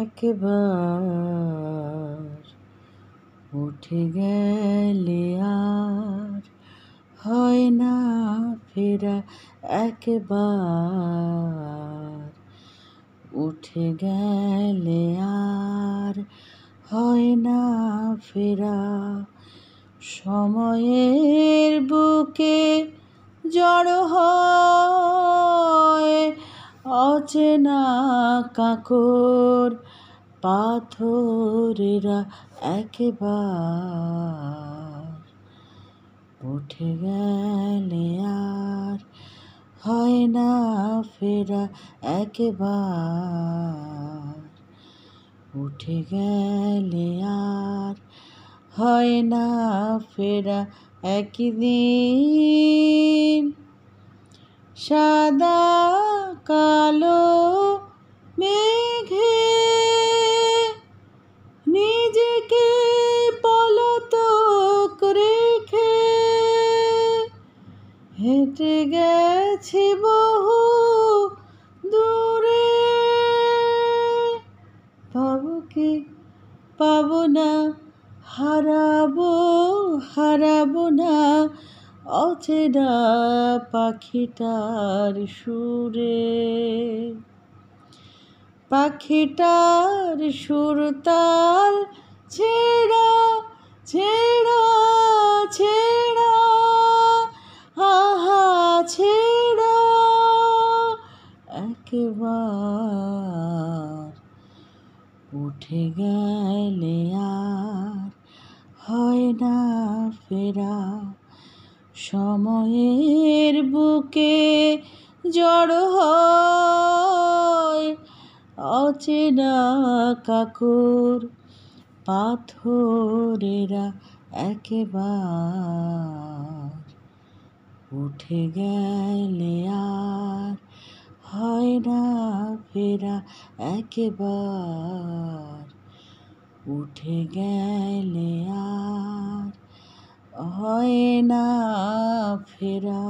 একবার উঠে গেলে আর হয় না ফেরা একবার উঠে গেলে আর হয় না ফেরা সময়ে বুকে জড় হয় অচেনা কাকর পাথরেরা একেবার উঠে গেলে আর হয় না ফেরা একেবার উঠে গেলে আর হয় না ফেরা একদিন সাদা কালো মেঘে নিজেকে পলতক রেখে হেঁটে গেছে বহু দূরে পাবো কি পাবো না হারাবো হারাবো না অচেনা পাখিটার সুরে পাখিটার সুরতাল ছেড়া ছেড়া ছেড়া আহা ছেড়া একবার উঠে গেলে আ ফেরা সময়ের বুকে জড় হয় অচেনা কাকুর পাথরেরা একেবার উঠে গেলে আর হয় না ফেরা একেবার উঠে গেলে আর হয় না ফেরা